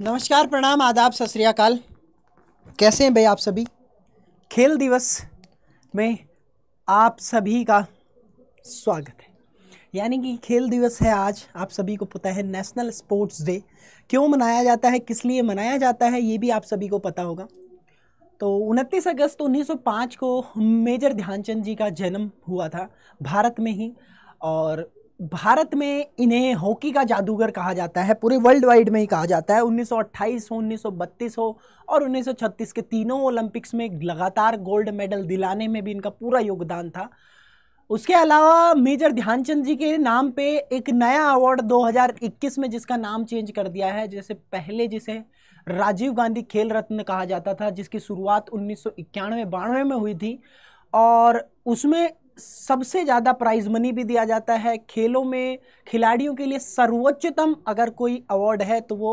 नमस्कार प्रणाम आदाब सत श्रीकाल कैसे हैं भाई आप सभी खेल दिवस में आप सभी का स्वागत है यानी कि खेल दिवस है आज आप सभी को पता है नेशनल स्पोर्ट्स डे क्यों मनाया जाता है किस लिए मनाया जाता है ये भी आप सभी को पता होगा तो 29 अगस्त 1905 को मेजर ध्यानचंद जी का जन्म हुआ था भारत में ही और भारत में इन्हें हॉकी का जादूगर कहा जाता है पूरे वर्ल्ड वाइड में ही कहा जाता है 1928 हो 1932 हो और 1936 के तीनों ओलंपिक्स में लगातार गोल्ड मेडल दिलाने में भी इनका पूरा योगदान था उसके अलावा मेजर ध्यानचंद जी के नाम पे एक नया अवार्ड 2021 में जिसका नाम चेंज कर दिया है जैसे पहले जिसे राजीव गांधी खेल रत्न कहा जाता था जिसकी शुरुआत उन्नीस सौ में हुई थी और उसमें सबसे ज़्यादा प्राइज मनी भी दिया जाता है खेलों में खिलाड़ियों के लिए सर्वोच्चतम अगर कोई अवार्ड है तो वो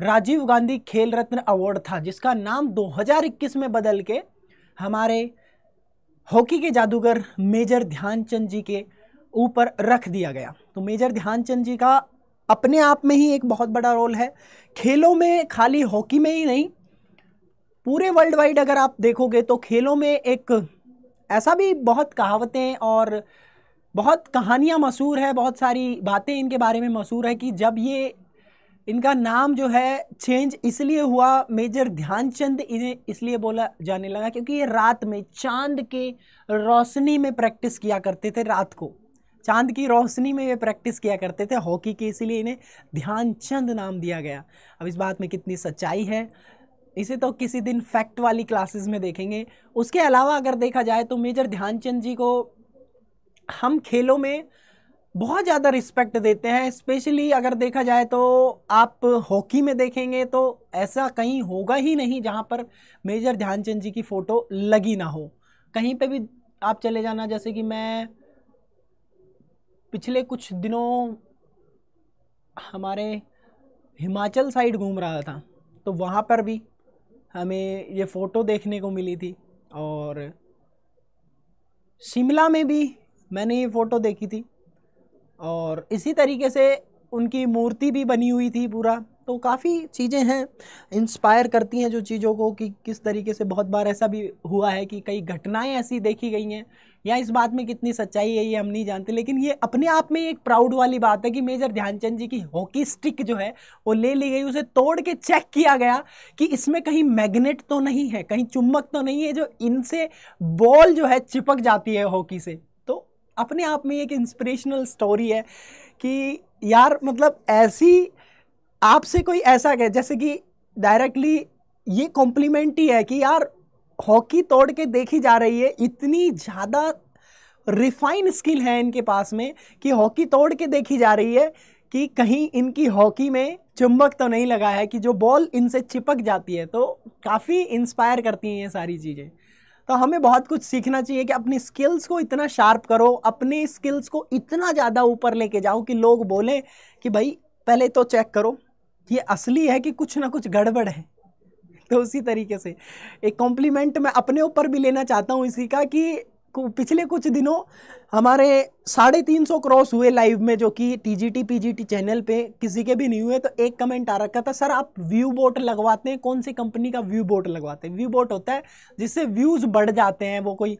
राजीव गांधी खेल रत्न अवार्ड था जिसका नाम 2021 में बदल के हमारे हॉकी के जादूगर मेजर ध्यानचंद जी के ऊपर रख दिया गया तो मेजर ध्यानचंद जी का अपने आप में ही एक बहुत बड़ा रोल है खेलों में खाली हॉकी में ही नहीं पूरे वर्ल्ड वाइड अगर आप देखोगे तो खेलों में एक ऐसा भी बहुत कहावतें और बहुत कहानियाँ मशहूर है बहुत सारी बातें इनके बारे में मशहूर है कि जब ये इनका नाम जो है चेंज इसलिए हुआ मेजर ध्यानचंद इन्हें इसलिए बोला जाने लगा क्योंकि ये रात में चांद के रोशनी में प्रैक्टिस किया करते थे रात को चांद की रोशनी में ये प्रैक्टिस किया करते थे हॉकी के इसीलिए इन्हें ध्यानचंद नाम दिया गया अब इस बात में कितनी सच्चाई है इसे तो किसी दिन फैक्ट वाली क्लासेस में देखेंगे उसके अलावा अगर देखा जाए तो मेजर ध्यानचंद जी को हम खेलों में बहुत ज़्यादा रिस्पेक्ट देते हैं स्पेशली अगर देखा जाए तो आप हॉकी में देखेंगे तो ऐसा कहीं होगा ही नहीं जहाँ पर मेजर ध्यानचंद जी की फ़ोटो लगी ना हो कहीं पे भी आप चले जाना जैसे कि मैं पिछले कुछ दिनों हमारे हिमाचल साइड घूम रहा था तो वहाँ पर भी हमें ये फ़ोटो देखने को मिली थी और शिमला में भी मैंने ये फ़ोटो देखी थी और इसी तरीके से उनकी मूर्ति भी बनी हुई थी पूरा तो काफ़ी चीज़ें हैं इंस्पायर करती हैं जो चीज़ों को कि किस तरीके से बहुत बार ऐसा भी हुआ है कि कई घटनाएं ऐसी देखी गई हैं या इस बात में कितनी सच्चाई है ये हम नहीं जानते लेकिन ये अपने आप में एक प्राउड वाली बात है कि मेजर ध्यानचंद जी की हॉकी स्टिक जो है वो ले ली गई उसे तोड़ के चेक किया गया कि इसमें कहीं मैग्नेट तो नहीं है कहीं चुम्बक तो नहीं है जो इनसे बॉल जो है चिपक जाती है हॉकी से तो अपने आप में एक इंस्पिरेशनल स्टोरी है कि यार मतलब ऐसी आपसे कोई ऐसा कहे जैसे कि डायरेक्टली ये कॉम्प्लीमेंट ही है कि यार हॉकी तोड़ के देखी जा रही है इतनी ज़्यादा रिफाइन स्किल है इनके पास में कि हॉकी तोड़ के देखी जा रही है कि कहीं इनकी हॉकी में चुंबक तो नहीं लगा है कि जो बॉल इनसे चिपक जाती है तो काफ़ी इंस्पायर करती हैं ये सारी चीज़ें तो हमें बहुत कुछ सीखना चाहिए कि अपनी स्किल्स को इतना शार्प करो अपने स्किल्स को इतना ज़्यादा ऊपर लेके जाओ कि लोग बोलें कि भाई पहले तो चेक करो ये असली है कि कुछ ना कुछ गड़बड़ है तो उसी तरीके से एक कॉम्प्लीमेंट मैं अपने ऊपर भी लेना चाहता हूँ इसी का कि पिछले कुछ दिनों हमारे साढ़े तीन सौ क्रॉस हुए लाइव में जो कि T T G P G T channel पे किसी के भी नहीं हुए तो एक कमेंट आ रखा था सर आप व्यू बोट लगवाते हैं कौन सी कंपनी का व्यू बोट लगवाते हैं व्यू बोट होता है जिससे व्यूज़ बढ़ जाते हैं वो कोई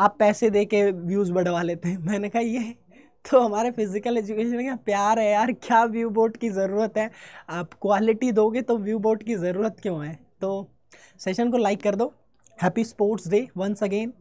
आप पैसे दे के व्यूज़ बढ़वा लेते हैं मैंने कहा ये तो हमारे फिजिकल एजुकेशन का प्यार है यार क्या व्यू बोर्ड की ज़रूरत है आप क्वालिटी दोगे तो व्यू बोर्ड की ज़रूरत क्यों है तो सेशन को लाइक कर दो happy sports day once again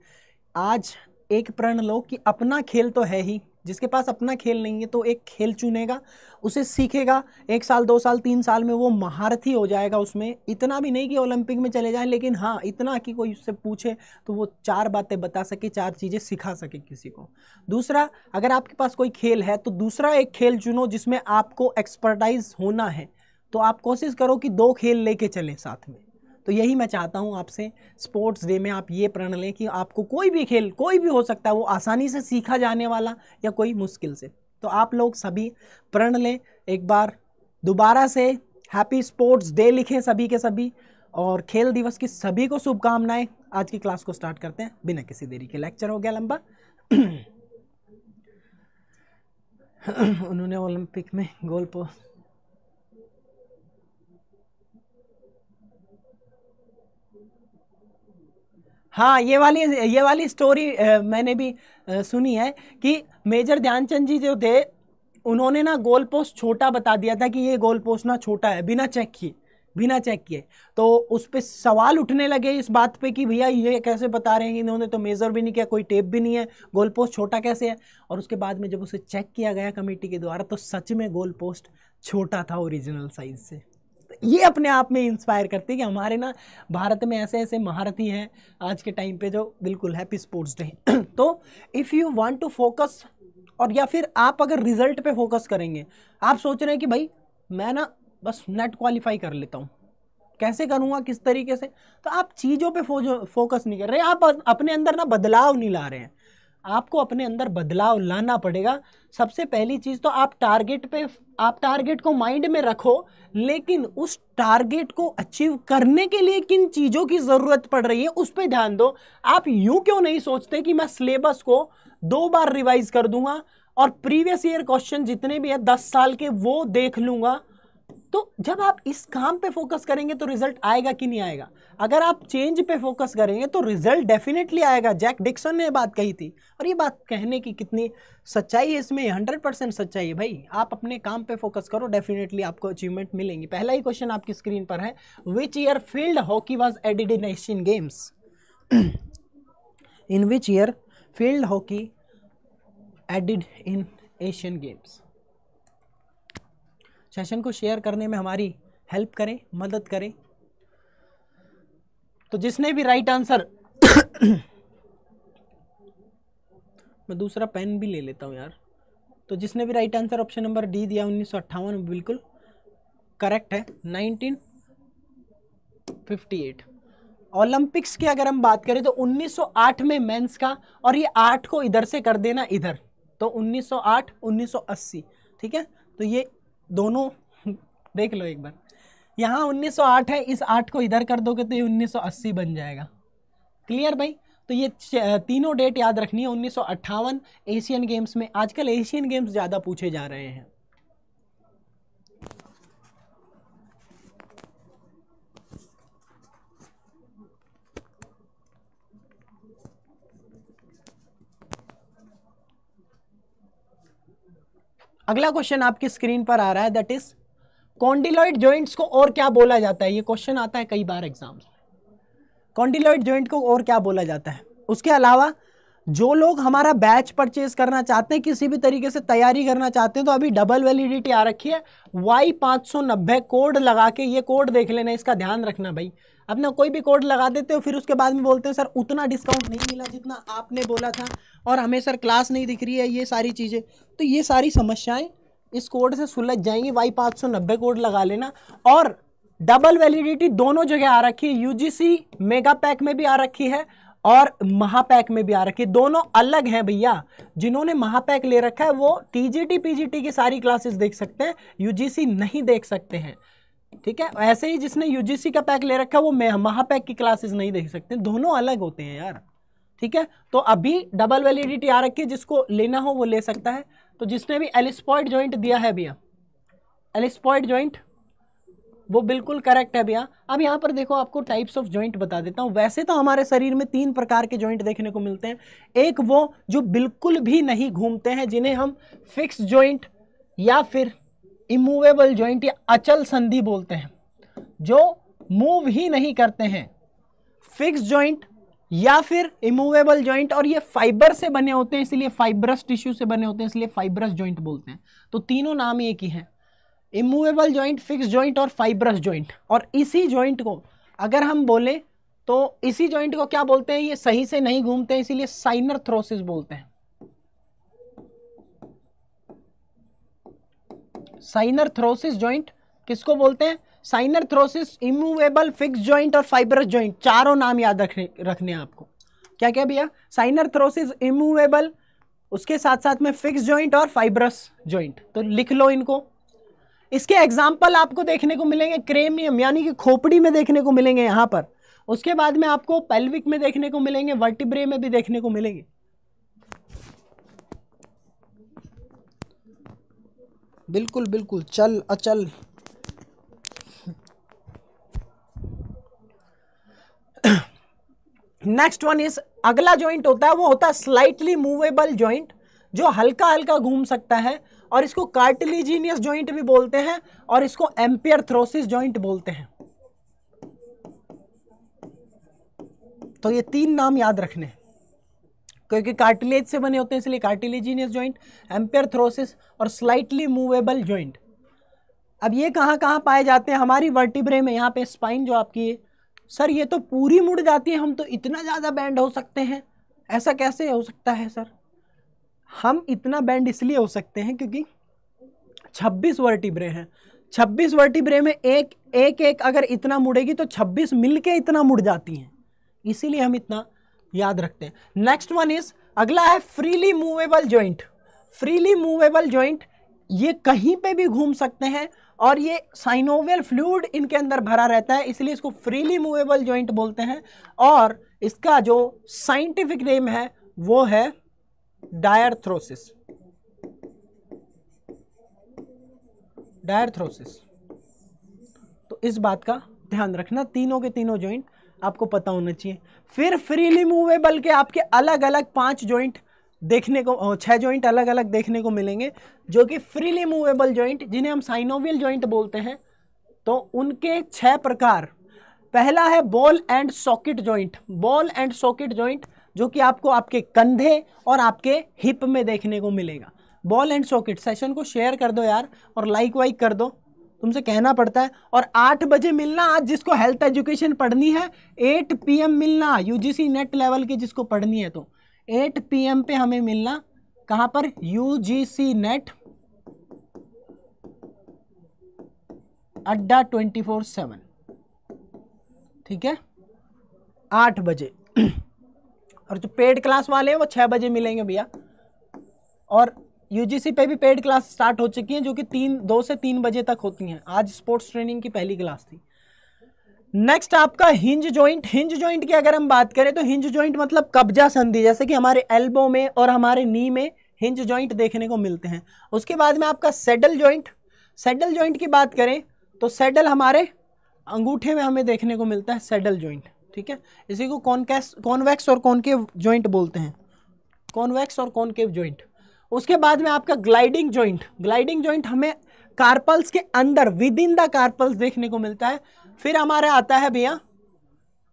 आज एक प्रण लो कि अपना खेल तो है ही जिसके पास अपना खेल नहीं है तो एक खेल चुनेगा उसे सीखेगा एक साल दो साल तीन साल में वो महारथी हो जाएगा उसमें इतना भी नहीं कि ओलंपिक में चले जाए लेकिन हाँ इतना कि कोई उससे पूछे तो वो चार बातें बता सके चार चीज़ें सिखा सके किसी को दूसरा अगर आपके पास कोई खेल है तो दूसरा एक खेल चुनो जिसमें आपको एक्सपर्टाइज होना है तो आप कोशिश करो कि दो खेल लेके चलें साथ में तो यही मैं चाहता हूँ आपसे स्पोर्ट्स डे में आप ये प्रण लें कि आपको कोई भी खेल कोई भी हो सकता है वो आसानी से सीखा जाने वाला या कोई मुश्किल से तो आप लोग सभी प्रण लें एक बार दोबारा से हैप्पी स्पोर्ट्स डे लिखें सभी के सभी और खेल दिवस की सभी को शुभकामनाएं आज की क्लास को स्टार्ट करते हैं बिना किसी देरी के लेक्चर हो गया लंबा उन्होंने ओलंपिक में गोल पोस्ट हाँ ये वाली ये वाली स्टोरी आ, मैंने भी आ, सुनी है कि मेजर ध्यानचंद जी जो थे उन्होंने ना गोल पोस्ट छोटा बता दिया था कि ये गोल पोस्ट ना छोटा है बिना चेक किए बिना चेक किए तो उस पर सवाल उठने लगे इस बात पे कि भैया ये कैसे बता रहे हैं इन्होंने तो मेज़र भी नहीं किया कोई टेप भी नहीं है गोल पोस्ट छोटा कैसे है और उसके बाद में जब उसे चेक किया गया कमेटी के द्वारा तो सच में गोल पोस्ट छोटा था ओरिजिनल साइज़ से ये अपने आप में इंस्पायर करती है कि हमारे ना भारत में ऐसे ऐसे महारथी हैं आज के टाइम पे जो बिल्कुल हैप्पी स्पोर्ट्स डे तो if you want to focus और या फिर आप अगर रिजल्ट पे फोकस करेंगे आप सोच रहे हैं कि भाई मैं ना बस नेट क्वालिफाई कर लेता हूँ कैसे करूँगा किस तरीके से तो आप चीज़ों पर फोकस नहीं कर रहे आप अपने अंदर ना बदलाव नहीं ला रहे हैं आपको अपने अंदर बदलाव लाना पड़ेगा सबसे पहली चीज़ तो आप टारगेट पे आप टारगेट को माइंड में रखो लेकिन उस टारगेट को अचीव करने के लिए किन चीज़ों की ज़रूरत पड़ रही है उस पर ध्यान दो आप यूँ क्यों नहीं सोचते कि मैं सिलेबस को दो बार रिवाइज कर दूंगा और प्रीवियस ईयर क्वेश्चन जितने भी हैं दस साल के वो देख लूँगा तो जब आप इस काम पे फोकस करेंगे तो रिजल्ट आएगा कि नहीं आएगा अगर आप चेंज पे फोकस करेंगे तो रिजल्ट डेफिनेटली आएगा जैक डिक्सन ने बात कही थी और ये बात कहने की कितनी सच्चाई है इसमें हंड्रेड परसेंट सच्चाई है भाई आप अपने काम पे फोकस करो डेफिनेटली आपको अचीवमेंट मिलेंगी पहला ही क्वेश्चन आपकी स्क्रीन पर है which year field hockey was added in Asian games in which year field hockey added in Asian games session को शेयर करने में हमारी हेल्प करें मदद करें तो जिसने भी राइट आंसर मैं दूसरा पेन भी ले लेता हूँ यार तो जिसने भी right answer option number D दिया उन्नीस बिल्कुल करेक्ट है 1958 ओलंपिक्स की अगर हम बात करें तो 1908 में मेंस का और ये आठ को इधर से कर देना इधर तो 1908 1980 ठीक है तो ये दोनों देख लो एक बार यहाँ 1908 है इस 8 को इधर कर दोगे तो ये 1980 बन जाएगा क्लियर भाई तो ये तीनों डेट याद रखनी है उन्नीस एशियन गेम्स में आजकल एशियन गेम्स ज़्यादा पूछे जा रहे हैं अगला क्वेश्चन आपकी स्क्रीन पर आ रहा है दैट इज कॉन्डिलॉइड जॉइंट्स को और क्या बोला जाता है ये क्वेश्चन आता है कई बार एग्जाम्स में कॉन्डिलॉइड जॉइंट को और क्या बोला जाता है उसके अलावा जो लोग हमारा बैच परचेज करना चाहते हैं किसी भी तरीके से तैयारी करना चाहते हैं तो अभी डबल वैलिडिटी आ रखी है वाई पाँच सौ नब्बे कोड लगा के ये कोड देख लेना इसका ध्यान रखना भाई अपना कोई भी कोड लगा देते हो फिर उसके बाद में बोलते हैं सर उतना डिस्काउंट नहीं मिला जितना आपने बोला था और हमें सर क्लास नहीं दिख रही है ये सारी चीज़ें तो ये सारी समस्याएँ इस कोड से सुलझ जाएंगी वाई पाँच सौ नब्बे कोड लगा लेना और डबल वैलिडिटी दोनों जगह आ रखी है यू मेगा पैक में भी आ रखी है और महापैक में भी आ रखी है दोनों अलग हैं भैया जिन्होंने महापैक ले रखा है वो टी जी की सारी क्लासेस देख सकते हैं यू नहीं देख सकते हैं ठीक है ऐसे ही जिसने यूजीसी का पैक ले रखा है वो महापैक की क्लासेस नहीं देख सकते दोनों अलग होते हैं यार ठीक है तो अभी डबल वैलिडिटी आ रखी है जिसको लेना हो वो ले सकता है तो जिसने भी एलिस्पॉइड ज्वाइंट दिया है भैया एलिस्पॉइड ज्वाइंट वो बिल्कुल करेक्ट है भैया अब यहाँ पर देखो आपको टाइप्स ऑफ जॉइंट बता देता हूँ वैसे तो हमारे शरीर में तीन प्रकार के जॉइंट देखने को मिलते हैं एक वो जो बिल्कुल भी नहीं घूमते हैं जिन्हें हम फिक्स जॉइंट या फिर इमूवेबल ज्वाइंट या अचल संधि बोलते हैं जो मूव ही नहीं करते हैं फिक्स ज्वाइंट या फिर इमूवेबल ज्वाइंट और ये फाइबर से बने होते हैं इसलिए फाइब्रस टिश्यू से बने होते हैं इसलिए फाइब्रस ज्वाइंट बोलते हैं तो तीनों नाम एक ही हैं इमूवेबल ज्वाइंट फिक्स ज्वाइंट और फाइब्रस ज्वाइंट और इसी ज्वाइंट को अगर हम बोलें तो इसी ज्वाइंट को क्या बोलते हैं ये सही से नहीं घूमते इसीलिए साइनर थ्रोसिस बोलते हैं साइनर थ्रोसिस ज्वाइंट किसको बोलते हैं synarthrosis immovable fix joint और फाइबरस ज्वाइंट चारों नाम याद रखने रखने हैं आपको क्या क्या भैया साइनर थ्रोसिस इमूवेबल उसके साथ साथ में फिक्स ज्वाइंट और फाइबरस ज्वाइंट तो लिख लो इनको इसके एग्जाम्पल आपको देखने को मिलेंगे क्रेमियम यानी कि खोपड़ी में देखने को मिलेंगे यहाँ पर उसके बाद में आपको पेल्विक में देखने को मिलेंगे वर्टिब्रे में भी देखने को मिलेंगे बिल्कुल बिल्कुल चल अचल नेक्स्ट वन इज अगला जॉइंट होता है वो होता है स्लाइटली मूवेबल जॉइंट जो हल्का हल्का घूम सकता है और इसको कार्टिलीजीनियस जॉइंट भी बोलते हैं और इसको एम्पियर थ्रोसिस जॉइंट बोलते हैं तो ये तीन नाम याद रखने हैं क्योंकि कार्टिलेज से बने होते हैं इसलिए कार्टिलेजीनियस ज्वाइंट एम्पेयर थ्रोसिस और स्लाइटली मूवेबल ज्वाइंट अब ये कहाँ कहाँ पाए जाते हैं हमारी वर्टिब्रे में यहाँ पे स्पाइन जो आपकी है सर ये तो पूरी मुड़ जाती है हम तो इतना ज़्यादा बैंड हो सकते हैं ऐसा कैसे हो सकता है सर हम इतना बैंड इसलिए हो सकते हैं क्योंकि 26 वर्टिब्रे हैं 26 वर्टिब्रे में एक एक एक अगर इतना मुड़ेगी तो 26 मिलके इतना मुड़ जाती हैं इसीलिए हम इतना याद रखते हैं नेक्स्ट वन इज अगला है freely movable joint freely movable joint ये कहीं पे भी घूम सकते हैं और ये साइनोवियल फ्लूड इनके अंदर भरा रहता है इसलिए इसको फ्रीली मूवेबल ज्वाइंट बोलते हैं और इसका जो साइंटिफिक नेम है वो है डायरथ्रोसिस डायरथ्रोसिस तो इस बात का ध्यान रखना तीनों के तीनों ज्वाइंट आपको पता होना चाहिए फिर फ्रीली मूवेबल के आपके अलग अलग पांच जॉइंट देखने को छह जॉइंट अलग अलग देखने को मिलेंगे जो कि फ्रीली मूवेबल जॉइंट जिन्हें हम साइनोवियल जॉइंट बोलते हैं तो उनके छह प्रकार पहला है ball and socket joint ball and socket joint जो कि आपको आपके कंधे और आपके हिप में देखने को मिलेगा बॉल एंड सॉकेट सेशन को शेयर कर दो यार और लाइक वाइक कर दो तुमसे कहना पड़ता है और आठ बजे मिलना आज जिसको हेल्थ एजुकेशन पढ़नी है एट पी मिलना यूजीसी नेट लेवल की जिसको पढ़नी है तो एट पी पे हमें मिलना कहाँ पर UGC NET Adda twenty four seven ठीक है आठ बजे और जो पेड क्लास वाले हैं वो छः बजे मिलेंगे भैया और यूजीसी पे भी पेड क्लास स्टार्ट हो चुकी हैं जो कि तीन दो से तीन बजे तक होती हैं आज स्पोर्ट्स ट्रेनिंग की पहली क्लास थी नेक्स्ट आपका हिंज जॉइंट हिंज जॉइंट की अगर हम बात करें तो हिंज जॉइंट मतलब कब्जा संधि जैसे कि हमारे एल्बो में और हमारे नी में हिंज जॉइंट देखने को मिलते हैं उसके बाद में आपका सेडल जॉइंट सेडल जॉइंट की बात करें तो सेडल हमारे अंगूठे में हमें देखने को मिलता है सेडल जॉइंट ठीक है इसी को कॉनकेस कॉनवेक्स और कॉनकेव जॉइंट बोलते हैं कॉनवेक्स और कॉनकेव जॉइंट उसके बाद में आपका ग्लाइडिंग जॉइंट ग्लाइडिंग ज्वाइंट हमें कार्पल्स के अंदर विद इन द कार्पल्स देखने को मिलता है फिर हमारे आता है भैया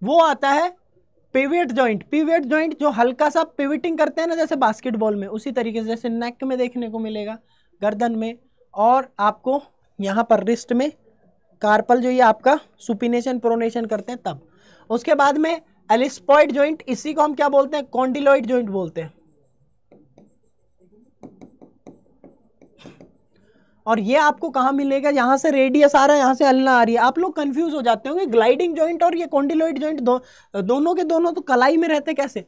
वो आता है पिवेट जॉइंट पिवेट जॉइंट जो हल्का सा पिविटिंग करते हैं ना जैसे बास्केटबॉल में उसी तरीके से जैसे नेक में देखने को मिलेगा गर्दन में और आपको यहाँ पर रिस्ट में कार्पल जो ये आपका सुपिनेशन प्रोनेशन करते हैं तब उसके बाद में एलिस्पॉइड जॉइंट इसी को हम क्या बोलते हैं कॉन्डिलॉइड जॉइंट बोलते हैं और ये आपको कहाँ मिलेगा यहाँ से रेडियस आ रहा है यहाँ से अल्ला आ रही है आप लोग कन्फ्यूज हो जाते होंगे ग्लाइडिंग जॉइंट और ये कॉन्डिलोइड जॉइंट दो, दोनों के दोनों तो कलाई में रहते कैसे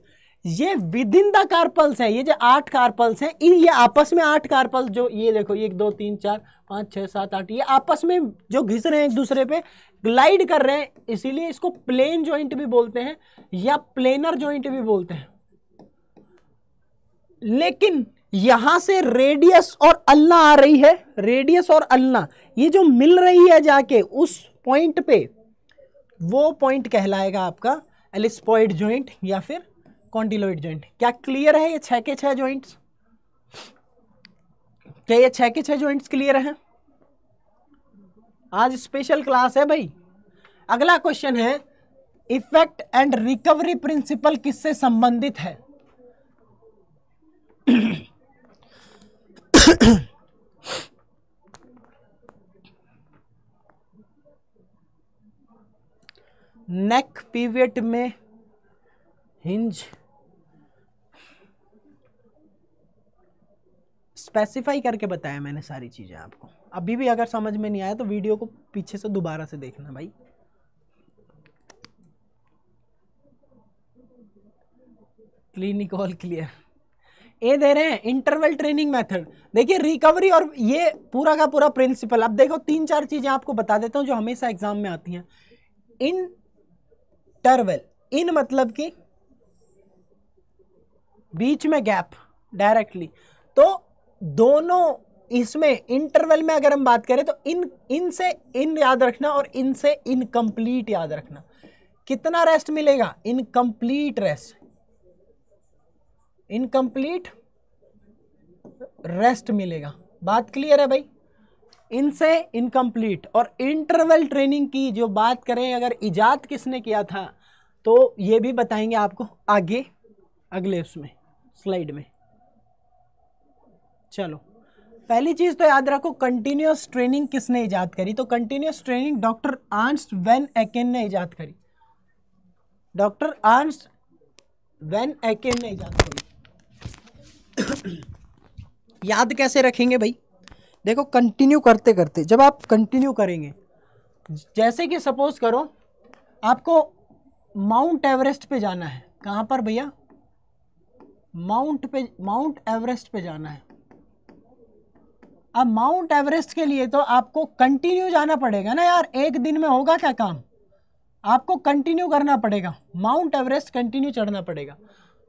ये विद इन द कार्पल्स हैं ये जो आठ कार्पल्स हैं इन ये आपस में आठ कार्पल्स जो ये देखो एक दो तीन चार पाँच छः सात आठ ये आपस में जो घिस रहे हैं एक दूसरे पे ग्लाइड कर रहे हैं इसीलिए इसको प्लेन जॉइंट भी बोलते हैं या प्लेनर जॉइंट भी बोलते हैं लेकिन यहां से रेडियस और अल्ला आ रही है रेडियस और अल्ला ये जो मिल रही है जाके उस पॉइंट पे वो पॉइंट कहलाएगा आपका एलिस्पॉइड ज्वाइंट या फिर कॉन्टिलोइड ज्वाइंट क्या क्लियर है ये छ के छह जॉइंट्स क्या ये छह के छह ज्वाइंट क्लियर हैं आज स्पेशल क्लास है भाई अगला क्वेश्चन है इफेक्ट एंड रिकवरी प्रिंसिपल किससे संबंधित है नेक पीवियट में हिंज स्पेसिफाई करके बताया मैंने सारी चीज़ें आपको अभी भी अगर समझ में नहीं आया तो वीडियो को पीछे से दोबारा से देखना भाई क्लीनिक ऑल क्लियर ए दे रहे हैं इंटरवल ट्रेनिंग मेथड देखिए रिकवरी और ये पूरा का पूरा प्रिंसिपल अब देखो तीन चार चीज़ें आपको बता देता हूं जो हमेशा एग्जाम में आती हैं इन टर्वल इन मतलब कि बीच में गैप डायरेक्टली तो दोनों इसमें इंटरवल में अगर हम बात करें तो इन इन से इन याद रखना और इनसे इनकम्प्लीट याद रखना कितना रेस्ट मिलेगा इनकम्प्लीट रेस्ट इनकम्प्लीट रेस्ट मिलेगा बात क्लियर है भाई इनसे इनकम्प्लीट और इंटरवल ट्रेनिंग की जो बात करें अगर ईजाद किसने किया था तो ये भी बताएंगे आपको आगे अगले उसमें स्लाइड में चलो पहली चीज़ तो याद रखो कंटिन्यूस ट्रेनिंग किसने ईजाद करी तो continuous training doctor Ernst van Aaken ने ईजाद करी डॉक्टर आंस वेन एकेन ने इजाद करी याद कैसे रखेंगे भाई देखो कंटिन्यू करते करते जब आप कंटिन्यू करेंगे जैसे कि सपोज करो आपको माउंट एवरेस्ट पे जाना है कहाँ पर भैया माउंट पे माउंट एवरेस्ट पे जाना है अब माउंट एवरेस्ट के लिए तो आपको कंटिन्यू जाना पड़ेगा ना यार एक दिन में होगा क्या काम आपको कंटिन्यू करना पड़ेगा माउंट एवरेस्ट कंटिन्यू चढ़ना पड़ेगा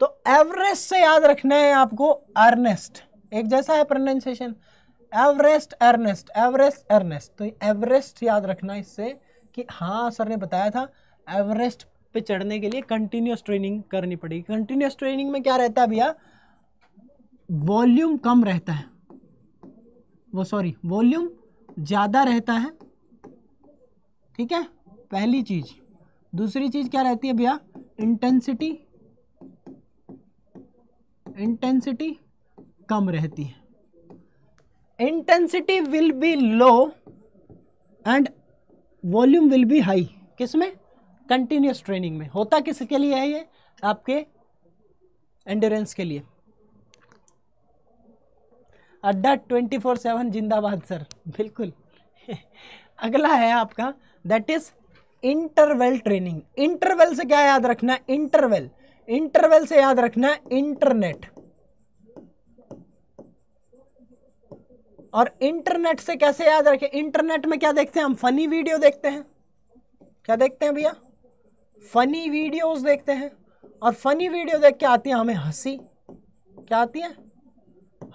तो एवरेस्ट से याद रखना है आपको अर्नेस्ट एक जैसा है pronunciation Everest Ernest Everest Ernest तो एवरेस्ट याद रखना इससे कि हाँ सर ने बताया था एवरेस्ट पे चढ़ने के लिए कंटिन्यूस ट्रेनिंग करनी पड़ेगी कंटिन्यूस ट्रेनिंग में क्या रहता है भैया वॉल्यूम कम रहता है वो सॉरी वॉल्यूम ज़्यादा रहता है ठीक है पहली चीज़ दूसरी चीज़ क्या रहती है भैया इंटेंसिटी इंटेंसिटी कम रहती है intensity will be low and volume will be high किसमें कंटिन्यूस ट्रेनिंग में होता किसके लिए है ये आपके एंडोरेंस के लिए अड्डा ट्वेंटी फोर सेवन जिंदाबाद सर बिल्कुल अगला है आपका that is interval training interval से क्या याद रखना इंटरवेल इंटरवल से याद रखना इंटरनेट और इंटरनेट से कैसे याद रखें इंटरनेट में क्या देखते हैं हम फनी वीडियो देखते हैं क्या देखते हैं भैया फनी वीडियोस देखते हैं और फनी वीडियो देख के आती है हमें हंसी क्या आती है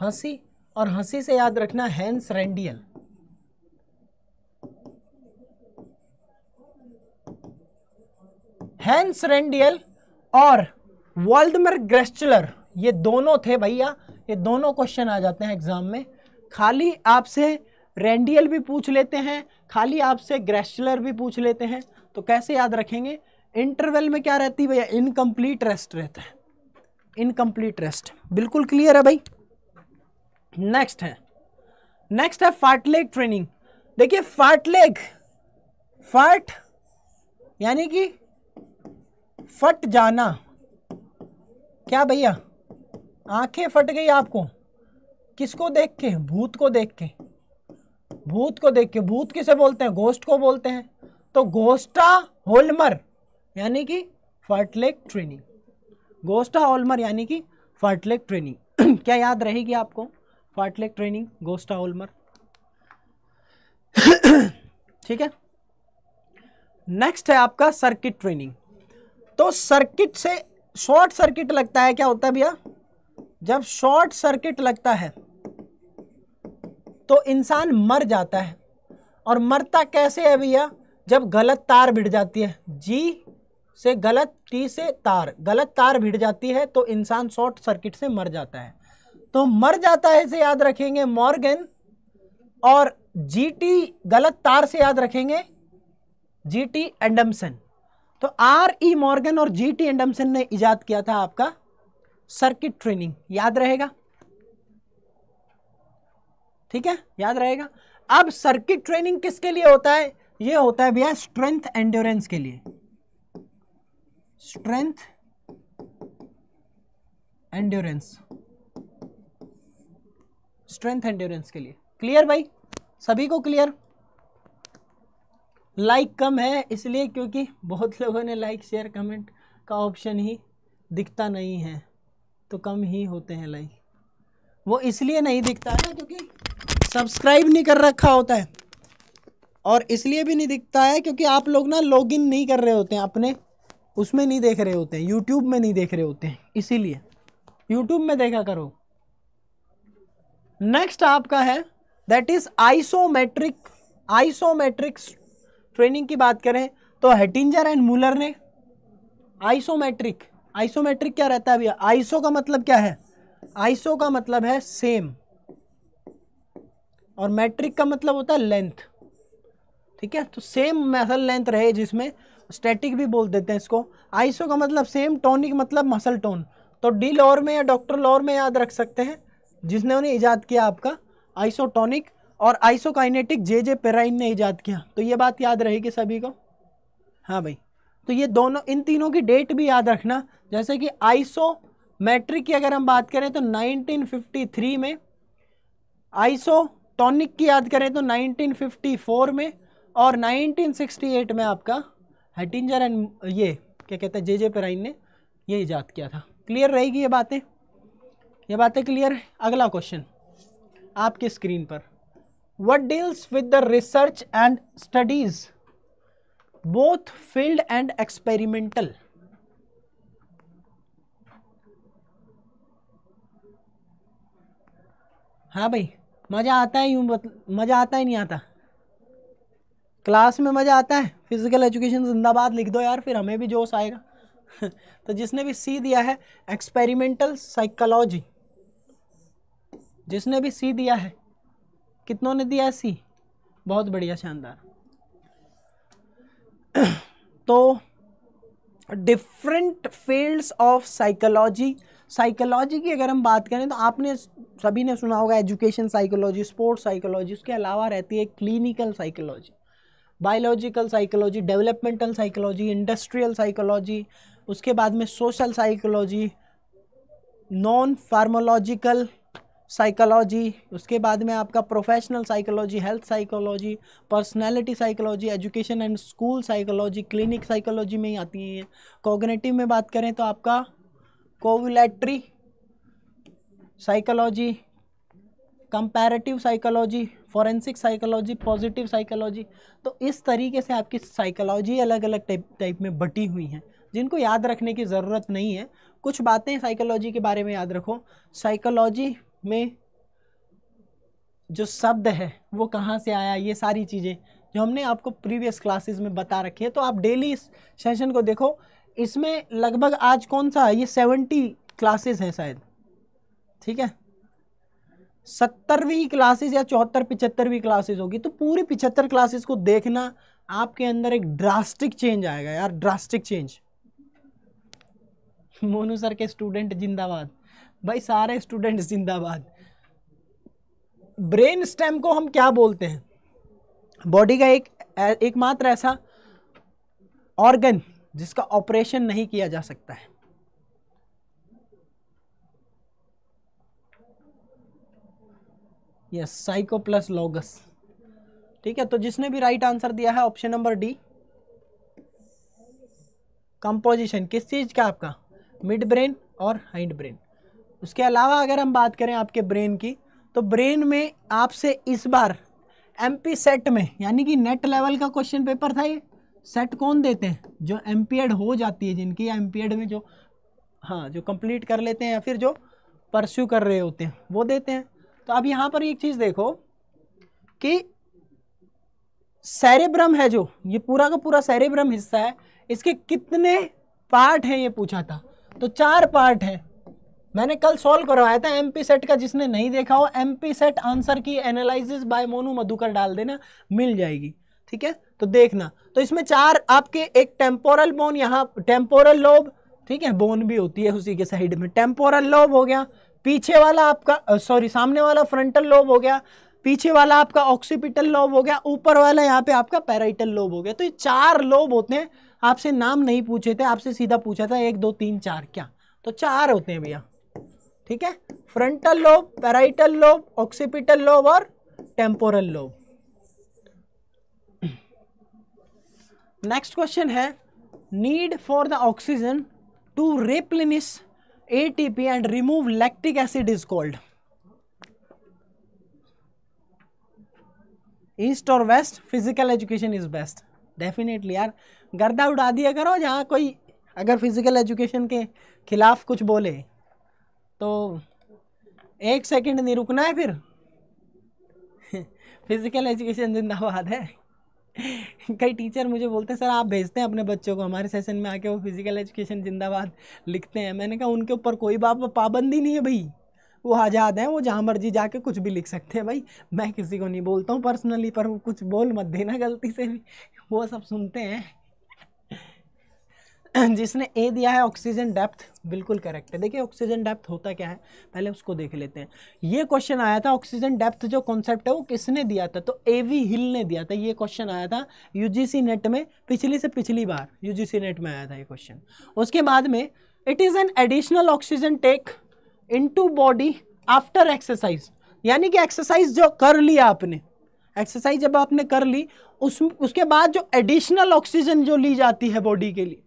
हंसी और हंसी से याद रखना हैंस रेंडियल हैंस रेंडियल और वॉल्डमर ग्रेस्टलर ये दोनों थे भैया ये दोनों क्वेश्चन आ जाते हैं एग्जाम में खाली आपसे रेंडियल भी पूछ लेते हैं खाली आपसे ग्रेस्टलर भी पूछ लेते हैं तो कैसे याद रखेंगे इंटरवल में क्या रहती है भैया इनकम्प्लीट रेस्ट रहता है इनकम्प्लीट रेस्ट बिल्कुल क्लियर है भाई नेक्स्ट है नेक्स्ट है फाटलेग ट्रेनिंग देखिए फाटलेग फाट यानी कि फट जाना क्या भैया आंखें फट गई आपको किसको देख के भूत को देख के भूत को देख के भूत किसे बोलते हैं गोस्ट को बोलते हैं तो गोस्टा होलमर यानी कि फर्टलेक ट्रेनिंग गोस्टा होलमर यानी कि फर्टलेक ट्रेनिंग क्या याद रहेगी आपको फर्टलेक ट्रेनिंग गोस्टा होलमर ठीक है नेक्स्ट है आपका सर्किट ट्रेनिंग तो सर्किट से शॉर्ट सर्किट लगता है क्या होता है भैया जब शॉर्ट सर्किट लगता है तो इंसान मर जाता है और मरता कैसे है भैया जब गलत तार भिड़ जाती है जी से गलत टी से तार गलत तार भिड़ जाती है तो इंसान शॉर्ट सर्किट से मर जाता है तो मर जाता है इसे याद रखेंगे मॉर्गन और जीटी गलत तार से याद रखेंगे जीटी एंडमसन तो आर ई मॉर्गन और जी टी एंडमसन ने इजाद किया था आपका सर्किट ट्रेनिंग याद रहेगा ठीक है याद रहेगा अब सर्किट ट्रेनिंग किसके लिए होता है ये होता है भैया स्ट्रेंथ एंड्योरेंस के लिए स्ट्रेंथ एंड्योरेंस स्ट्रेंथ एंड्योरेंस के लिए क्लियर भाई सभी को क्लियर लाइक कम है इसलिए क्योंकि बहुत लोगों ने लाइक शेयर कमेंट का ऑप्शन ही दिखता नहीं है तो कम ही होते हैं लाइक वो इसलिए नहीं दिखता है क्योंकि सब्सक्राइब नहीं कर रखा होता है और इसलिए भी नहीं दिखता है क्योंकि आप लोग ना लॉगिन नहीं कर रहे होते हैं अपने उसमें नहीं देख रहे होते हैं यूट्यूब में नहीं देख रहे होते हैं इसीलिए यूट्यूब में देखा करो नेक्स्ट आपका है that is isometric isometrics training की बात करें तो हेटिंजर एंड मूलर ने आइसोमेट्रिक आइसोमेट्रिक क्या रहता है भैया आइसो का मतलब क्या है आइसो का मतलब है सेम और मैट्रिक का मतलब होता है लेंथ ठीक है तो सेम मसल लेंथ रहे जिसमें स्टैटिक भी बोल देते हैं इसको आइसो का मतलब सेम टोनिक मतलब मसल टोन तो डी लॉर में या डॉक्टर लॉर में याद रख सकते हैं जिसने उन्हें ईजाद किया आपका आइसोटोनिक और आइसोकाइनेटिक जे जे पेराइन ने ईजाद किया तो ये बात याद रहेगी सभी को हाँ भाई तो ये दोनों इन तीनों की डेट भी याद रखना जैसे कि आइसो मैट्रिक की अगर हम बात करें तो 1953 में आइसो टॉनिक की याद करें तो 1954 में और 1968 में आपका हटिंजर एंड ये क्या कहते हैं जे जे पेराइन ने ये ईजाद किया था क्लियर रहेगी ये बातें ये बातें क्लियर है अगला क्वेश्चन आपके स्क्रीन पर what deals with the research and studies both field and experimental हाँ भाई मज़ा आता है यूँ मज़ा आता ही नहीं आता क्लास में मज़ा आता है फिज़िकल एजुकेशन जिंदाबाद लिख दो यार फिर हमें भी जोश आएगा तो जिसने भी सी दिया है एक्सपेरिमेंटल साइकोलॉजी जिसने भी सी दिया है कितनों ने दिया सी बहुत बढ़िया शानदार तो different fields of psychology psychology की अगर हम बात करें तो आपने सभी ने सुना होगा एजुकेशन साइकोलॉजी स्पोर्ट्स साइकोलॉजी उसके अलावा रहती है clinical psychology biological psychology developmental psychology industrial psychology उसके बाद में social psychology non pharmacological psychology उसके बाद में आपका professional psychology health psychology personality psychology education and school psychology clinic psychology में ही आती हैं कोगनेटिव में बात करें तो आपका कोविलेट्री psychology comparative psychology forensic psychology positive psychology तो इस तरीके से आपकी साइकोलॉजी अलग अलग टाइप टाइप में बटी हुई हैं जिनको याद रखने की ज़रूरत नहीं है कुछ बातें साइकोलॉजी के बारे में याद रखो साइकोलॉजी में जो शब्द है वो कहाँ से आया ये सारी चीज़ें जो हमने आपको प्रीवियस क्लासेस में बता रखी है तो आप डेली इस सेशन को देखो इसमें लगभग आज कौन सा है ये सेवेंटी क्लासेस है शायद ठीक है सत्तरवीं क्लासेस या चौहत्तर पिचहत्तरवीं क्लासेस होगी तो पूरी पिचहत्तर क्लासेस को देखना आपके अंदर एक ड्रास्टिक चेंज आएगा यार ड्रास्टिक चेंज मोनू सर के स्टूडेंट जिंदाबाद भाई सारे स्टूडेंट जिंदाबाद ब्रेन स्टेम को हम क्या बोलते हैं बॉडी का एक एकमात्र ऐसा ऑर्गन जिसका ऑपरेशन नहीं किया जा सकता है यस साइको प्लस लॉगस ठीक है तो जिसने भी राइट आंसर दिया है ऑप्शन नंबर डी कंपोजिशन किस चीज़ का आपका मिड ब्रेन और हाइंड ब्रेन उसके अलावा अगर हम बात करें आपके ब्रेन की तो ब्रेन में आपसे इस बार एम सेट में यानी कि नेट लेवल का क्वेश्चन पेपर था ये सेट कौन देते हैं जो एम हो जाती है जिनकी एम में जो हाँ जो कंप्लीट कर लेते हैं या फिर जो परस्यू कर रहे होते हैं वो देते हैं तो अब यहाँ पर एक चीज़ देखो कि सैरेब्रम है जो ये पूरा का पूरा सैरेब्रम हिस्सा है इसके कितने पार्ट हैं ये पूछा था तो चार पार्ट हैं मैंने कल सॉल्व करवाया था एमपी सेट का जिसने नहीं देखा हो MP SET answer key analysis by Monu Madhukar डाल देना मिल जाएगी ठीक है तो देखना तो इसमें चार आपके एक टेम्पोरल बोन यहाँ टेम्पोरल लोब ठीक है बोन भी होती है उसी के साइड में टेम्पोरल लोब हो गया पीछे वाला आपका सॉरी सामने वाला फ्रंटल लोब हो गया पीछे वाला आपका ऑक्सीपिटल लोब हो गया ऊपर वाला यहाँ पे आपका पैराइटल लोब हो गया तो ये चार लोब होते हैं आपसे नाम नहीं पूछे थे आपसे सीधा पूछा था एक दो तीन चार क्या तो चार होते हैं भैया ठीक है frontal lobe parietal lobe occipital lobe और टेम्पोरल लोब नेक्स्ट क्वेश्चन है need for the oxygen to replenish ATP and remove lactic acid is called east और west physical education is best definitely यार गर्दा उड़ा दिया करो जहाँ कोई अगर फिजिकल एजुकेशन के खिलाफ कुछ बोले तो एक सेकंड नहीं रुकना है फिर फिजिकल एजुकेशन जिंदाबाद है कई टीचर मुझे बोलते हैं सर आप भेजते हैं अपने बच्चों को हमारे सेशन में आके वो फिजिकल एजुकेशन जिंदाबाद लिखते हैं मैंने कहा उनके ऊपर कोई बाप पाबंदी नहीं है भाई वो आज़ाद हैं वो जहाँ मर्जी जाके कुछ भी लिख सकते हैं भाई मैं किसी को नहीं बोलता हूँ पर्सनली पर वो कुछ बोल मत देना गलती से भी वो सब सुनते हैं जिसने ए दिया है ऑक्सीजन डेप्थ बिल्कुल करेक्ट है देखिए ऑक्सीजन डेप्थ होता क्या है पहले उसको देख लेते हैं ये क्वेश्चन आया था ऑक्सीजन डेप्थ जो कॉन्सेप्ट है वो किसने दिया था तो ए वी हिल ने दिया था ये क्वेश्चन आया था यूजीसी नेट में पिछली से पिछली बार यूजीसी नेट में आया था ये क्वेश्चन उसके बाद में it is an additional oxygen take in body after exercise यानी कि एक्सरसाइज जो कर लिया आपने एक्सरसाइज जब आपने कर ली उस उसके बाद जो एडिशनल ऑक्सीजन जो ली जाती है बॉडी के लिए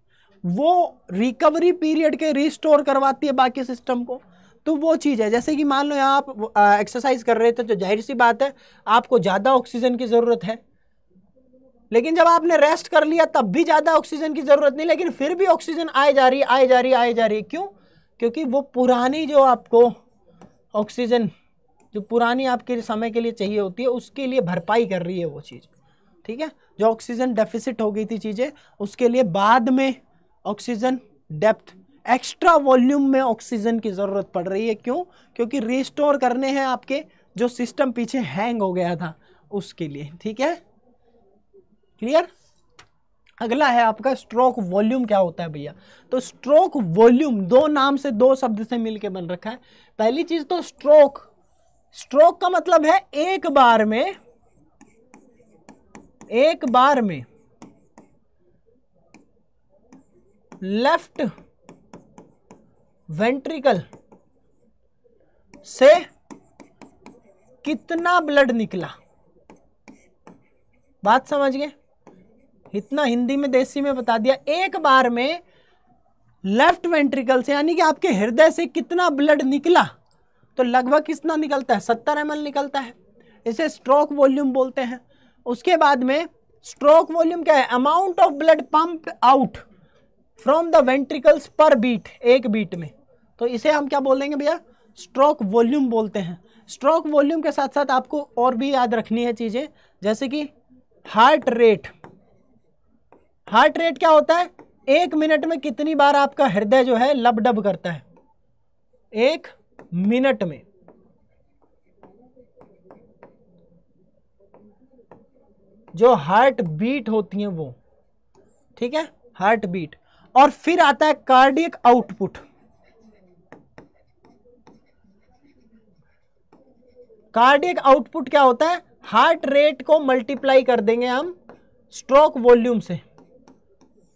वो रिकवरी पीरियड के रिस्टोर करवाती है बाकी सिस्टम को तो वो चीज़ है जैसे कि मान लो यहाँ आप एक्सरसाइज कर रहे थे तो जाहिर सी बात है आपको ज़्यादा ऑक्सीजन की ज़रूरत है लेकिन जब आपने रेस्ट कर लिया तब भी ज़्यादा ऑक्सीजन की ज़रूरत नहीं लेकिन फिर भी ऑक्सीजन आए जा रही आए जा रही आए जा रही क्यों क्योंकि वो पुरानी जो आपको ऑक्सीजन जो पुरानी आपके समय के लिए चाहिए होती है उसके लिए भरपाई कर रही है वो चीज़ ठीक है जो ऑक्सीजन डेफिसिट हो गई थी चीज़ें उसके लिए बाद में ऑक्सीजन डेप्थ एक्स्ट्रा वॉल्यूम में ऑक्सीजन की ज़रूरत पड़ रही है क्यों क्योंकि रिस्टोर करने हैं आपके जो सिस्टम पीछे हैंग हो गया था उसके लिए ठीक है क्लियर अगला है आपका स्ट्रोक वॉल्यूम क्या होता है भैया तो स्ट्रोक वॉल्यूम दो नाम से दो शब्द से मिलकर बन रखा है पहली चीज तो स्ट्रोक स्ट्रोक का मतलब है एक बार में एक बार में लेफ्ट वेंट्रिकल से कितना ब्लड निकला बात समझ गए इतना हिंदी में देसी में बता दिया एक बार में लेफ्ट वेंट्रिकल से यानी कि आपके हृदय से कितना ब्लड निकला तो लगभग कितना निकलता है सत्तर एम निकलता है इसे स्ट्रोक वॉल्यूम बोलते हैं उसके बाद में स्ट्रोक वॉल्यूम क्या है amount of blood pump out from the ventricles per beat एक बीट में तो इसे हम क्या बोलेंगे भैया स्ट्रोक वॉल्यूम बोलते हैं स्ट्रोक वॉल्यूम के साथ साथ आपको और भी याद रखनी है चीज़ें जैसे कि हार्ट रेट हार्ट रेट क्या होता है एक मिनट में कितनी बार आपका हृदय जो है लबडब करता है एक मिनट में जो हार्ट बीट होती हैं वो ठीक है हार्ट बीट और फिर आता है कार्डियक आउटपुट कार्डियक आउटपुट क्या होता है हार्ट रेट को मल्टीप्लाई कर देंगे हम स्ट्रोक वॉल्यूम से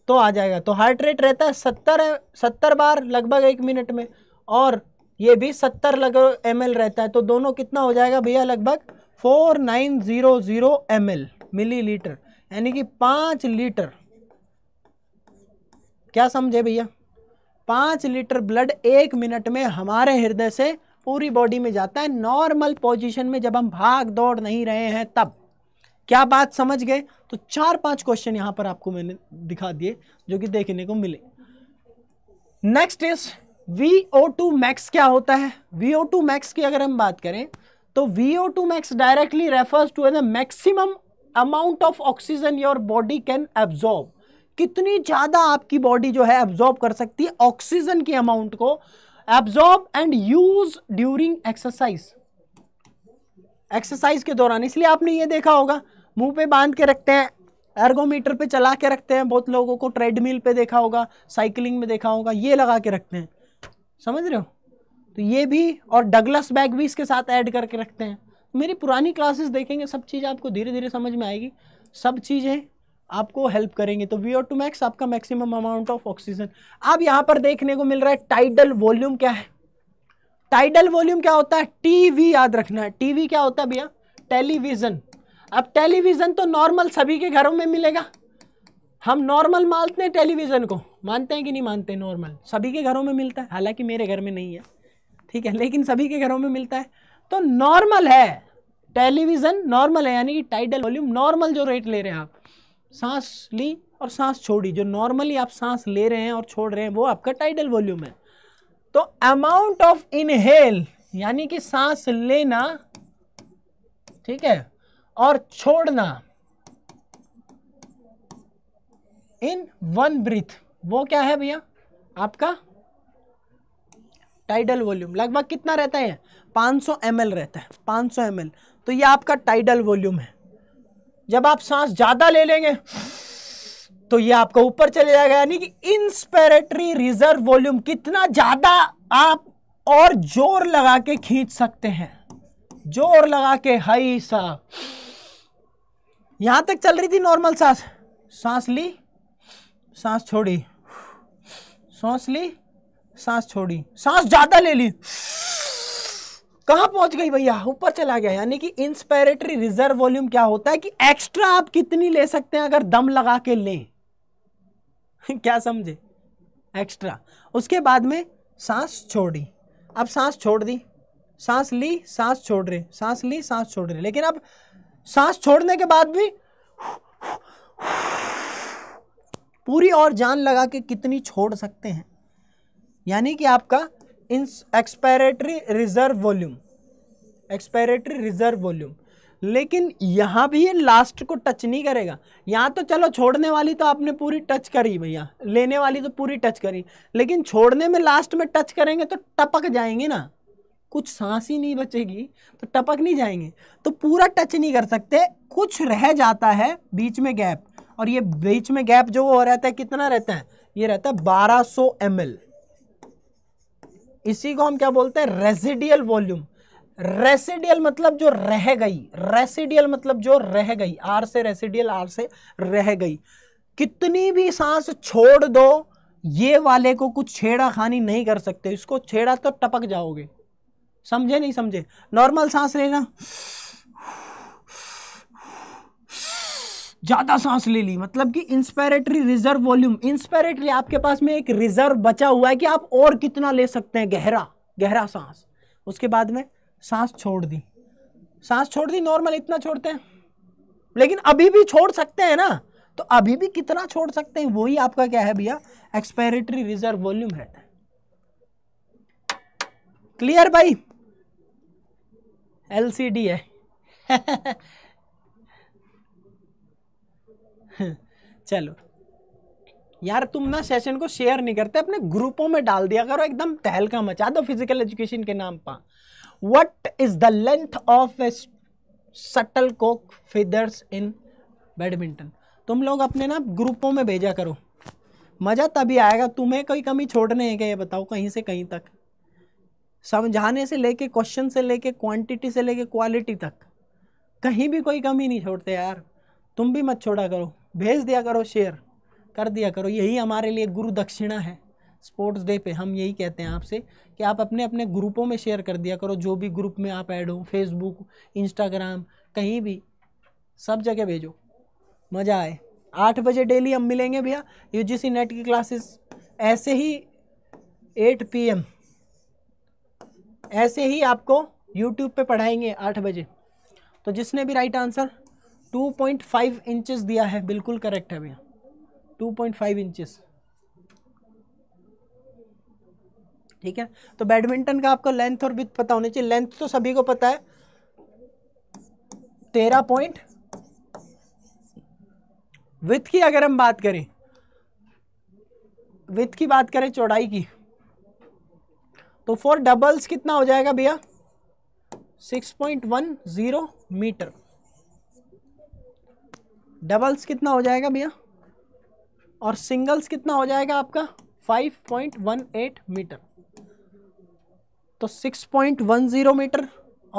तो आ जाएगा तो हार्ट रेट रहता है सत्तर सत्तर बार लगभग एक मिनट में और ये भी सत्तर लग एम रहता है तो दोनों कितना हो जाएगा भैया लगभग four nine zero zero M millilitre millilitre यानी कि पाँच लीटर क्या समझे भैया पाँच लीटर ब्लड एक मिनट में हमारे हृदय से पूरी बॉडी में जाता है नॉर्मल पोजीशन में जब हम भाग दौड़ नहीं रहे हैं तब क्या बात समझ गए तो चार पांच क्वेश्चन यहां पर आपको मैंने दिखा दिए जो कि देखने को मिले नेक्स्ट इज टू मैक्स क्या होता है वी ओ टू मैक्स की अगर हम बात करें तो V O two max directly refers to the maximum amount of oxygen your body can absorb कितनी ज़्यादा आपकी बॉडी जो है एब्जॉर्ब कर सकती है ऑक्सीजन के अमाउंट को absorb and use during exercise exercise के दौरान इसलिए आपने ये देखा होगा मुंह पे बांध के रखते हैं एर्गोमीटर पे चला के रखते हैं बहुत लोगों को ट्रेडमिल पे देखा होगा साइकिलिंग में देखा होगा ये लगा के रखते हैं समझ रहे हो तो ये भी और डगलस बैग भी इसके साथ ऐड करके रखते हैं मेरी पुरानी क्लासेस देखेंगे सब चीज़ आपको धीरे धीरे समझ में आएगी सब चीज़ें आपको हेल्प करेंगे तो वी ओ टू मैक्स आपका मैक्सिमम अमाउंट ऑफ ऑक्सीजन अब यहाँ पर देखने को मिल रहा है टाइडल वॉल्यूम क्या है टाइडल वॉल्यूम क्या होता है टीवी याद रखना है टीवी क्या होता है भैया टेलीविज़न अब टेलीविज़न तो नॉर्मल सभी के घरों में मिलेगा हम नॉर्मल मानते हैं टेलीविज़न को मानते हैं कि नहीं मानते नॉर्मल सभी के घरों में मिलता है हालांकि मेरे घर में नहीं है ठीक है लेकिन सभी के घरों में मिलता है तो नॉर्मल है टेलीविज़न नॉर्मल है यानी कि टाइडल वॉल्यूम नॉर्मल जो रेट ले रहे हैं आप सांस ली और सांस छोड़ी जो नॉर्मली आप सांस ले रहे हैं और छोड़ रहे हैं वो आपका टाइडल वॉल्यूम है तो अमाउंट ऑफ इनहेल यानी कि सांस लेना ठीक है और छोड़ना इन वन ब्रीथ वो क्या है भैया आपका टाइडल वॉल्यूम लगभग कितना रहता है 500 ml रहता है 500 ml तो ये आपका टाइडल वॉल्यूम है जब आप सांस ज्यादा ले लेंगे तो ये आपका ऊपर चले जाएगा यानी कि इंस्पेरेटरी रिजर्व वॉल्यूम कितना ज्यादा आप और जोर लगा के खींच सकते हैं जोर लगा के हई सा यहां तक चल रही थी नॉर्मल सांस सांस ली सांस छोड़ी सांस ली सांस छोड़ी सांस ज्यादा ले ली कहाँ पहुंच गई भैया ऊपर चला गया यानी कि इंस्पायरेटरी रिजर्व वॉल्यूम क्या होता है कि एक्स्ट्रा आप कितनी ले सकते हैं अगर दम लगा के लें क्या समझे एक्स्ट्रा उसके बाद में सांस छोड़ी अब सांस छोड़ दी सांस ली सांस छोड़ रहे सांस ली सांस छोड़ रहे लेकिन अब सांस छोड़ने के बाद भी पूरी और जान लगा के कितनी छोड़ सकते हैं यानी कि आपका इंस expiratory reserve volume expiratory reserve volume लेकिन यहाँ भी ये लास्ट को टच नहीं करेगा यहाँ तो चलो छोड़ने वाली तो आपने पूरी टच करी भैया लेने वाली तो पूरी टच करी लेकिन छोड़ने में लास्ट में टच करेंगे तो टपक जाएंगे ना कुछ सांस ही नहीं बचेगी तो टपक नहीं जाएंगे तो पूरा टच नहीं कर सकते कुछ रह जाता है बीच में गैप और ये बीच में गैप जो हो रहता है कितना रहता है ये रहता है 1200 ml इसी को हम क्या बोलते हैं रेजिडियल वॉल्यूम रेसिडियल मतलब जो रह गई रेसिडियल मतलब जो रह गई आर से रेसिडियल आर से रह गई कितनी भी सांस छोड़ दो ये वाले को कुछ छेड़ा खानी नहीं कर सकते इसको छेड़ा तो टपक जाओगे समझे नहीं समझे नॉर्मल सांस लेना ज़्यादा सांस ले ली मतलब कि इंस्पायरेटरी रिजर्व वॉल्यूम इंस्पायरेटरी आपके पास में एक रिजर्व बचा हुआ है कि आप और कितना ले सकते हैं गहरा गहरा सांस उसके बाद में सांस छोड़ दी सांस छोड़ दी नॉर्मल इतना छोड़ते हैं लेकिन अभी भी छोड़ सकते हैं ना तो अभी भी कितना छोड़ सकते हैं वही आपका क्या है भैया एक्सपायरेटरी रिजर्व वॉल्यूम रहता है क्लियर भाई एलसीडी है चलो यार तुम ना सेशन को शेयर नहीं करते अपने ग्रुपों में डाल दिया करो एकदम तहलका मचा दो फिजिकल एजुकेशन के नाम पर is the length of a shuttlecock feathers in badminton तुम लोग अपने ना ग्रुपों में भेजा करो मज़ा तभी आएगा तुम्हें कोई कमी छोड़ने हैं क्या ये बताओ कहीं से कहीं तक समझाने से लेके क्वेश्चन से लेके क्वांटिटी से लेके क्वालिटी तक कहीं भी कोई कमी नहीं छोड़ते यार तुम भी मत छोड़ा करो भेज दिया करो शेयर कर दिया करो यही हमारे लिए गुरु दक्षिणा है स्पोर्ट्स डे पे हम यही कहते हैं आपसे कि आप अपने अपने ग्रुपों में शेयर कर दिया करो जो भी ग्रुप में आप ऐड हो फेसबुक इंस्टाग्राम कहीं भी सब जगह भेजो मज़ा आए आठ बजे डेली हम मिलेंगे भैया यू सी नेट की क्लासेस ऐसे ही एट एम ऐसे ही आपको यूट्यूब पे पढ़ाएंगे आठ बजे तो जिसने भी right answer two point five inches दिया है बिल्कुल करेक्ट है भैया टू पॉइंट फाइव इंचज़ ठीक है तो बैडमिंटन का आपको लेंथ और विथ पता होना चाहिए लेंथ तो सभी को पता है तेरह पॉइंट विथ की अगर हम बात करें विथ की बात करें चौड़ाई की तो फॉर डबल्स कितना हो जाएगा भैया six point one zero metre doubles कितना हो जाएगा भैया और सिंगल्स कितना हो जाएगा आपका five point one eight metre तो 6.10 मीटर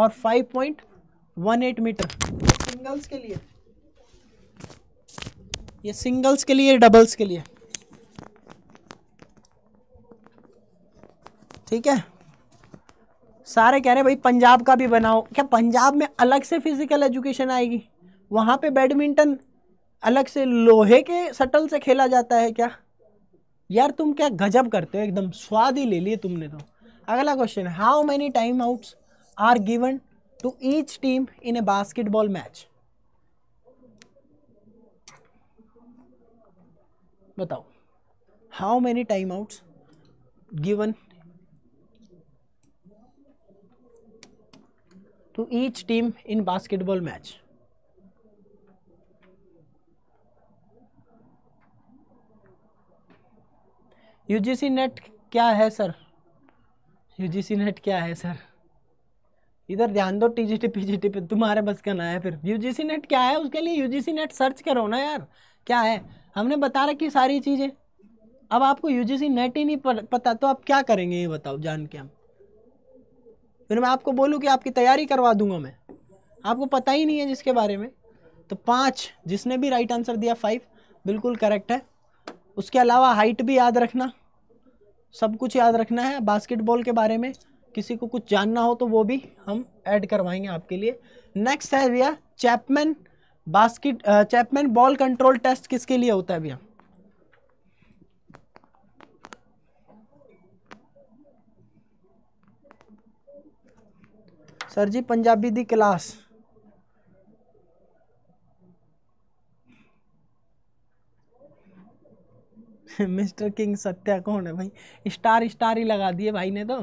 और 5.18 मीटर सिंगल्स के लिए ये सिंगल्स के लिए डबल्स के लिए ठीक है सारे कह रहे हैं भाई पंजाब का भी बनाओ क्या पंजाब में अलग से फिजिकल एजुकेशन आएगी वहां पे बैडमिंटन अलग से लोहे के सटल से खेला जाता है क्या यार तुम क्या गजब करते हो एकदम स्वाद ही ले लिए तुमने तो अगला question how many time outs are given to each team in a basketball match बताओ how many time outs given to each team in basketball match UGC NET क्या है सर यूजीसी नेट क्या है सर इधर ध्यान दो T T G P G T पे तुम्हारे बस का ना है फिर यू जी सी नेट क्या है उसके लिए U G C NET search करो ना यार क्या है हमने बता रखी सारी चीज़ें अब आपको यू जी सी नेट ही नहीं पता तो आप क्या करेंगे ये बताओ जान के हम फिर मैं आपको बोलूँ कि आपकी तैयारी करवा दूंगा मैं आपको पता ही नहीं है जिसके बारे में तो पाँच जिसने भी राइट आंसर दिया फाइव बिल्कुल करेक्ट है उसके अलावा हाइट भी याद रखना सब कुछ याद रखना है बास्केटबॉल के बारे में किसी को कुछ जानना हो तो वो भी हम ऐड करवाएंगे आपके लिए नेक्स्ट है भैया Chapman basket Chapman ball control test किसके लिए होता है भैया सर जी पंजाबी दी क्लास मिस्टर किंग सत्या कौन है भाई स्टार स्टार ही लगा दिए भाई ने तो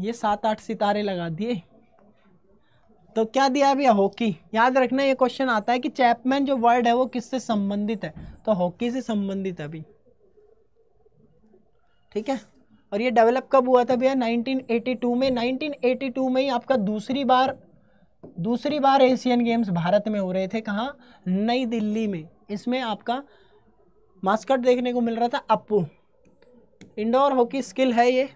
ये सात आठ सितारे लगा दिए तो क्या दिया भैया हॉकी याद रखना ये क्वेश्चन आता है कि चैपमैन जो वर्ड है वो किससे संबंधित है तो हॉकी से संबंधित है अभी ठीक है और ये डेवलप कब हुआ था भैया 1982 में 1982 में ही आपका दूसरी बार दूसरी बार एशियन गेम्स भारत में हो रहे थे कहाँ नई दिल्ली में इसमें आपका मास्कट देखने को मिल रहा था अप्पू इंडोर हॉकी स्किल है ये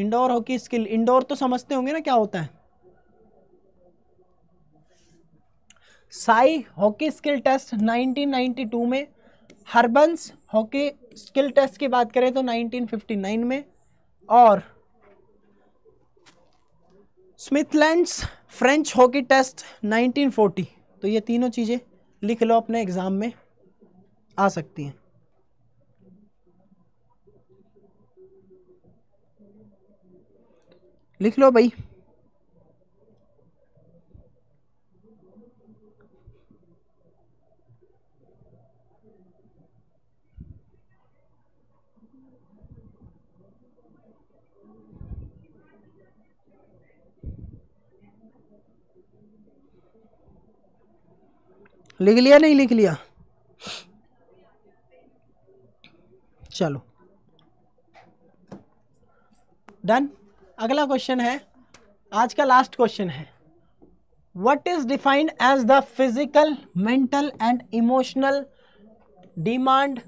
इंडोर हॉकी स्किल इंडोर तो समझते होंगे ना क्या होता है साई हॉकी स्किल टेस्ट 1992 में हर्बंस हॉकी स्किल टेस्ट की बात करें तो 1959 में और स्मिथलैंड्स फ्रेंच हॉकी टेस्ट 1940 तो ये तीनों चीज़ें लिख लो अपने एग्ज़ाम में आ सकती हैं लिख लो भाई लिख लिया नहीं लिख लिया चलो डन अगला क्वेश्चन है आज का लास्ट क्वेश्चन है what is defined as the physical mental and emotional demand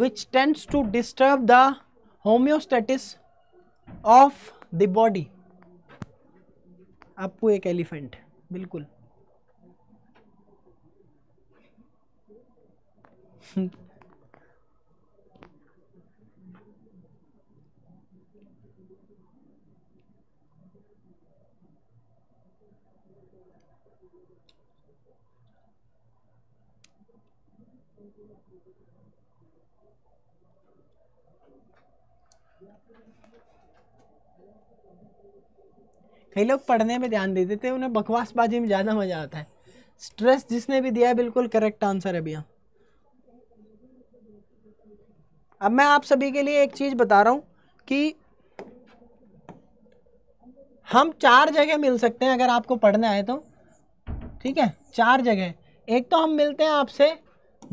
which tends to disturb the homeostasis of the body आपको एक एलिफेंट बिल्कुल कई लोग पढ़ने में ध्यान दे देते हैं उन्हें बकवासबाजी में ज़्यादा मज़ा आता है स्ट्रेस जिसने भी दिया बिल्कुल करेक्ट आंसर है भैया अब मैं आप सभी के लिए एक चीज़ बता रहा हूँ कि हम चार जगह मिल सकते हैं अगर आपको पढ़ना है तो ठीक है चार जगह एक तो हम मिलते हैं आपसे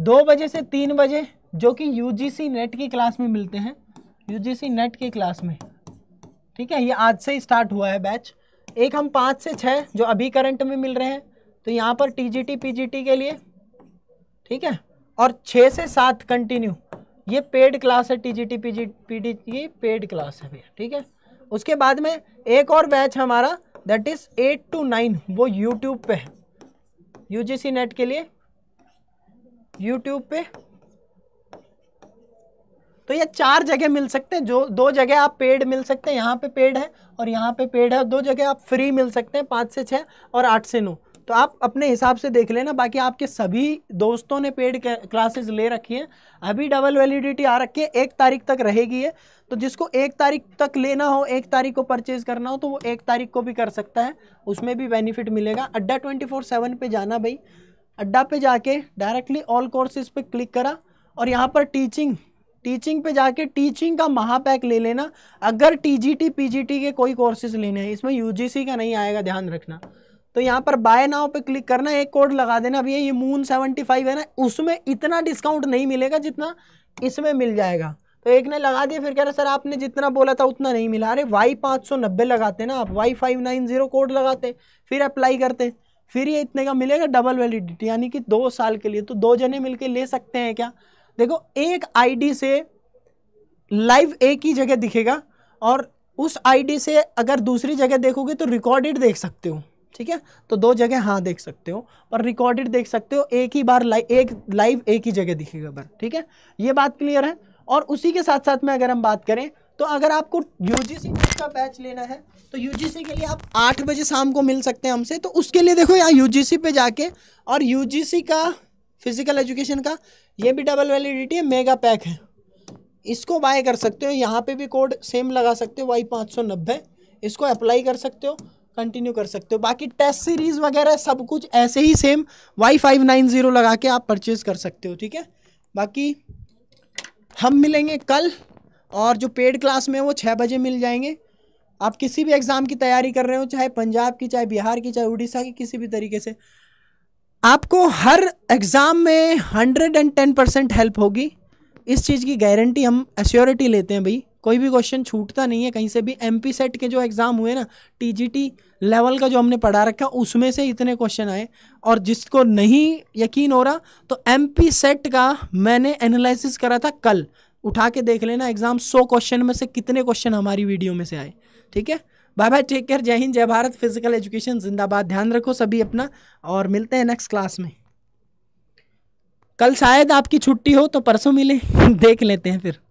दो बजे से तीन बजे जो कि यूजीसी नेट की क्लास में मिलते हैं यूजीसी नेट की क्लास में ठीक है ये आज से ही स्टार्ट हुआ है बैच एक हम पाँच से छः जो अभी करंट में मिल रहे हैं तो यहाँ पर टीजीटी पीजीटी के लिए ठीक है और छः से सात कंटिन्यू ये पेड क्लास है टीजीटी जी पीडी ये पेड क्लास है भैया ठीक है उसके बाद में एक और बैच हमारा that is eight two nine वो यूट्यूब पे है सी नेट के लिए यूट्यूब पे तो ये चार जगह मिल सकते हैं जो दो जगह आप पेड मिल सकते हैं यहाँ पे पेड है और यहाँ पे पेड है दो जगह आप फ्री मिल सकते हैं पाँच से छः और आठ से नौ तो आप अपने हिसाब से देख लेना बाकी आपके सभी दोस्तों ने पेड क्लासेस ले रखी हैं अभी डबल वैलिडिटी आ रखी है एक तारीख तक रहेगी है तो जिसको एक तारीख तक लेना हो एक तारीख को परचेज़ करना हो तो वो एक तारीख को भी कर सकता है उसमें भी बेनिफिट मिलेगा अड्डा ट्वेंटी फोर सेवन पर जाना भाई अड्डा पे जाके डायरेक्टली ऑल कोर्सेज पे क्लिक करा और यहाँ पर टीचिंग टीचिंग पे जाके टीचिंग का महापैक ले लेना अगर टीजीटी पीजीटी के कोई कोर्सेज लेने हैं इसमें यूजीसी का नहीं आएगा ध्यान रखना तो यहाँ पर बाय नाव पे क्लिक करना एक कोड लगा देना अभी ये मून सेवेंटी फाइव है ना उसमें इतना डिस्काउंट नहीं मिलेगा जितना इसमें मिल जाएगा तो एक ने लगा दिया फिर कह रहे सर आपने जितना बोला था उतना नहीं मिला अरे वाई पाँच सौ नब्बे लगाते ना आप Y five nine zero code लगाते फिर अप्लाई करते फिर ये इतने का मिलेगा डबल वैलिडिटी यानी कि दो साल के लिए तो दो जने मिलके ले सकते हैं क्या देखो एक आईडी से लाइव एक ही जगह दिखेगा और उस आईडी से अगर दूसरी जगह देखोगे तो रिकॉर्डेड देख सकते हो ठीक है तो दो जगह हाँ देख सकते हो पर रिकॉर्डेड देख सकते हो एक ही बार लाइव एक लाइव एक ही जगह दिखेगा बार ठीक है ये बात क्लियर है और उसी के साथ साथ में अगर हम बात करें तो अगर आपको यूजीसी का बैच लेना है तो यूजीसी के लिए आप आठ बजे शाम को मिल सकते हैं हमसे तो उसके लिए देखो यहाँ यूजीसी पे जाके और यूजीसी का फिजिकल एजुकेशन का ये भी डबल वैलिडिटी है मेगा पैक है इसको बाय कर सकते हो यहाँ पे भी कोड सेम लगा सकते हो वाई पाँच सौ नब्बे इसको अप्लाई कर सकते हो कंटिन्यू कर सकते हो बाकी टेस्ट सीरीज़ वगैरह सब कुछ ऐसे ही same Y five nine zero लगा के आप परचेज़ कर सकते हो ठीक है बाकी हम मिलेंगे कल और जो पेड क्लास में वो छः बजे मिल जाएंगे आप किसी भी एग्ज़ाम की तैयारी कर रहे हो चाहे पंजाब की चाहे बिहार की चाहे उड़ीसा की किसी भी तरीके से आपको हर एग्ज़ाम में hundred and ten percent help होगी इस चीज़ की गारंटी हम एश्योरिटी लेते हैं भाई कोई भी क्वेश्चन छूटता नहीं है कहीं से भी एम पी सेट के जो एग्ज़ाम हुए ना टी लेवल का जो हमने पढ़ा रखा उसमें से इतने क्वेश्चन आए और जिसको नहीं यकीन हो रहा तो एम पी सेट का मैंने एनालिसिस करा था कल उठा के देख लेना एग्ज़ाम सौ क्वेश्चन में से कितने क्वेश्चन हमारी वीडियो में से आए ठीक है बाय बाय टेक केयर जय हिंद जय भारत फिजिकल एजुकेशन जिंदाबाद ध्यान रखो सभी अपना और मिलते हैं नेक्स्ट क्लास में कल शायद आपकी छुट्टी हो तो परसों मिले देख लेते हैं फिर